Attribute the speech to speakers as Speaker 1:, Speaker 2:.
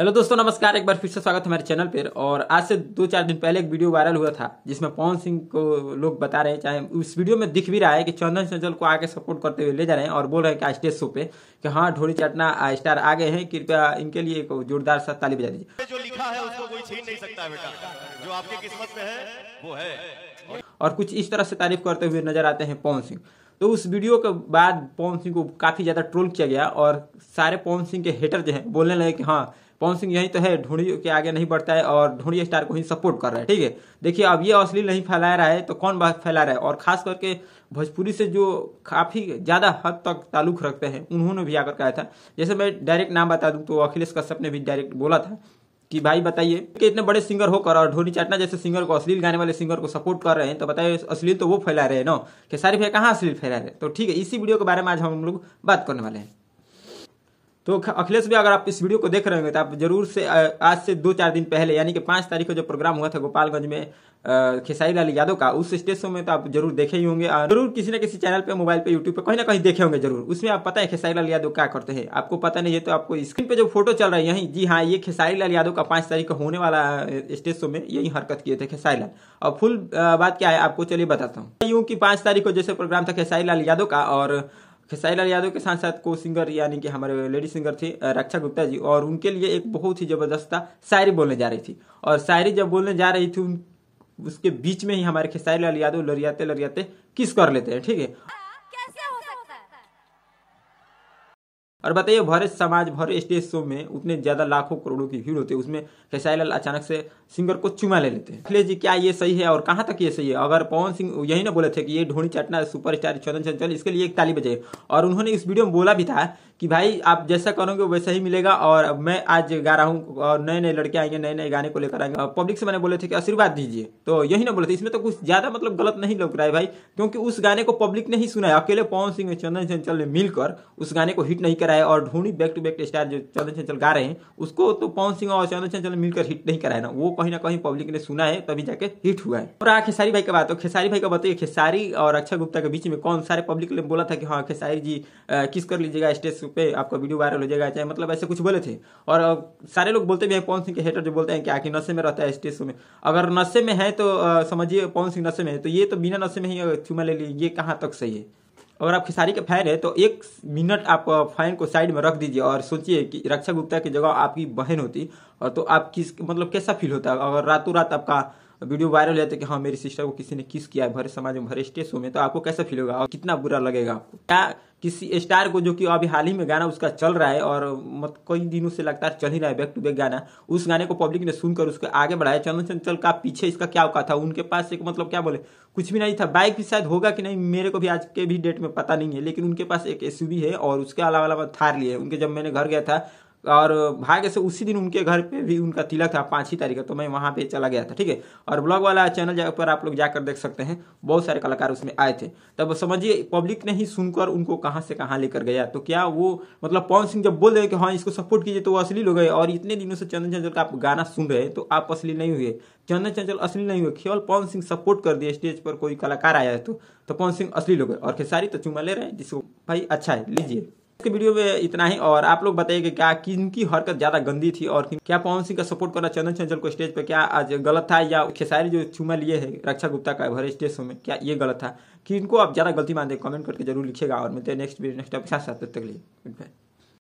Speaker 1: hello दोस्तों नमस्कार एक बार फिर से स्वागत है हमारे चैनल पर और आज से दो चार दिन पहले एक वीडियो वायरल हुआ था जिसमें पवन सिंह को लोग बता रहे हैं चाहे उस वीडियो में दिख भी रहा है कि चंदन चंचल को आगे सपोर्ट करते हुए ले जा रहे हैं और बोल रहे हैं कि स्टेज शो पे कि हाँ ढोली चटना स्टार आगे हैं कृपया इनके लिए एक जोरदार सा ताली बजा दीजिए जो लिखा है उसको कोई छीन नहीं सकता बेटा जो आपकी किस्मत में है वो है और कुछ इस तरह से तारीफ करते हुए नजर आते हैं पवन सिंह तो उस वीडियो के बाद पवन सिंह को काफ़ी ज़्यादा ट्रोल किया गया और सारे पवन सिंह के हेटर जो है बोलने लगे कि हाँ पवन सिंह यही तो है ढूंढी के आगे नहीं बढ़ता है और ढूंढी स्टार को ही सपोर्ट कर रहा है ठीक है देखिए अब ये असली नहीं फैला रहा है तो कौन बात फैला रहा है और खास करके भोजपुरी से जो काफ़ी ज़्यादा हद तक ताल्लुक रखते हैं उन्होंने भी आकर कहा था जैसे मैं डायरेक्ट नाम बता दूँ तो अखिलेश कश्यप ने भी डायरेक्ट बोला था कि भाई बताइए कि इतने बड़े सिंगर होकर और धोनी चाटना जैसे सिंगर को अश्लील गाने वाले सिंगर को सपोर्ट कर रहे हैं तो बताइए अश्लील तो वो फैला रहे हैं ना कि सारी भैया कहाँ अश्लील फैला रहे तो ठीक है इसी वीडियो के बारे में आज हम लोग बात करने वाले हैं तो अखिलेश भी अगर आप इस वीडियो को देख रहे होंगे तो आप जरूर से आज से दो चार दिन पहले यानी कि पाँच तारीख को जो प्रोग्राम हुआ था गोपालगंज में खेसारी लाल यादव का उस स्टेज शो में तो आप जरूर देखे ही होंगे जरूर किसी न किसी चैनल पे मोबाइल पे यूट्यूब पे कहीं ना कहीं देखे होंगे जरूर उसमें आप पता है खेसारी लाल यादव क्या करते हैं आपको पता नहीं है तो आपको स्क्रीन पे जो फोटो चल रहा है यही जी हाँ ये खेसारी लाल यादव का पांच तारीख को होने वाला स्टेज शो में यही हरकत किए थे खेसारी लाल और फुल बात क्या है आपको चलिए बताता हूँ यूँ की पांच तारीख को जैसे प्रोग्राम था खेसारी लाल यादव का और खेसाई लाल यादव के साथ साथ को सिंगर यानी कि हमारे लेडी सिंगर थे रक्षा गुप्ता जी और उनके लिए एक बहुत ही जबरदस्ता शायरी बोलने जा रही थी और शायरी जब बोलने जा रही थी उसके बीच में ही हमारे खेसाई लाल यादव लरियाते लरियाते किस कर लेते हैं ठीक है और बताइए भरे समाज भरे स्टेज शो में उतने ज्यादा लाखों करोड़ों की भीड़ होती है उसमें खेसाई लाल अचानक से सिंगर को चुमा ले लेते हैं अखिलेश जी क्या ये सही है और कहाँ तक ये सही है अगर पवन सिंह यही ना बोले थे कि ये ढोनी चटना सुपरस्टार चंदन चंचल इसके लिए एक ताली बजाई और उन्होंने इस वीडियो में बोला भी था कि भाई आप जैसा करोगे वैसा ही मिलेगा और मैं आज गा रहा हूँ और नए नए लड़के आएंगे नए नए गाने को लेकर आएंगे पब्लिक से मैंने बोले थे कि आशीर्वाद दीजिए तो यही ना बोले थे इसमें तो कुछ ज़्यादा मतलब गलत नहीं लग रहा है भाई क्योंकि उस गाने को पब्लिक ने ही सुना है अकेले पवन सिंह चंदन चंचल ने मिलकर उस गाने को हिट नहीं कराया और ढूंढी बैक टू बैक स्टार जो चंदन चंचल गा रहे हैं उसको तो पवन सिंह और चंदन चंचल ने मिलकर हिट नहीं कराया ना वो कहीं ना कहीं पब्लिक ने सुना है तभी जाके हिट हुआ है और आ खेसारी भाई का बात हो तो खेसारी भाई का बताइए खेसारी और अक्षय गुप्ता के बीच में कौन सारे पब्लिक ने बोला था कि हाँ खेसारी जी किस कर लीजिएगा स्टेज फेसबुक पे आपका वीडियो वायरल हो जाएगा चाहे मतलब ऐसे कुछ बोले थे और सारे लोग बोलते भी हैं पवन सिंह के हेटर जो बोलते हैं कि आखिर नशे में रहता है स्टेज शो में अगर नशे में है तो समझिए पवन सिंह नशे में है तो ये तो बिना नशे में ही चुमा ले ली ये कहाँ तक सही है अगर आप खिसारी के फैन है तो एक मिनट आप फैन को साइड में रख दीजिए और सोचिए कि रक्षा गुप्ता की जगह आपकी बहन होती और तो आप किस मतलब कैसा फील होता है अगर रातों रात आपका वीडियो वायरल हो जाता है कि हाँ मेरी सिस्टर को किसी ने किस किया है भरे समाज में भरे स्टेज शो में तो आपको कैसा फील होगा और कितना बुरा लगेगा आपको क्या किसी स्टार को जो कि अभी हाल ही में गाना उसका चल रहा है और मत कई दिनों से लगातार चल ही रहा है बैक टू बैक गाना उस गाने को पब्लिक ने सुनकर उसको आगे बढ़ाया चंदन चंचल का पीछे इसका क्या औका था उनके पास एक मतलब क्या बोले कुछ भी नहीं था बाइक भी शायद होगा कि नहीं मेरे को भी आज के भी डेट में पता नहीं है लेकिन उनके पास एक एस है और उसके अलावा अलावा थार लिए उनके जब मैंने घर गया था और भाग्य से उसी दिन उनके घर पे भी उनका तिलक था पाँच ही तारीख का तो मैं वहाँ पे चला गया था ठीक है और ब्लॉग वाला चैनल पर आप लोग जाकर देख सकते हैं बहुत सारे कलाकार उसमें आए थे तब समझिए पब्लिक ने ही सुनकर उनको कहाँ से कहाँ लेकर गया तो क्या वो मतलब पवन सिंह जब बोल रहे कि हाँ इसको सपोर्ट कीजिए तो वो असली लोग गए और इतने दिनों से चंदन चंचल का आप गाना सुन रहे हैं तो आप असली नहीं हुए चंदन चंचल असली नहीं हुए केवल पवन सिंह सपोर्ट कर दिए स्टेज पर कोई कलाकार आया है तो, तो पवन सिंह असली लोग और खेसारी तो चुमा ले रहे हैं जिसको भाई अच्छा है लीजिए के वीडियो में इतना ही और आप लोग बताइए कि क्या किन की हरकत ज्यादा गंदी थी और क्या पवन सिंह का सपोर्ट करना चंदन चंचल को स्टेज पर क्या आज गलत था या खेसारी जो चुमा लिए है रक्षा गुप्ता का भरे स्टेज में क्या ये गलत था कि इनको आप ज्यादा गलती मानते कमेंट करके जरूर लिखेगा और मिलते हैं नेक्स्ट वीडियो नेक्स्ट साथ तक लिए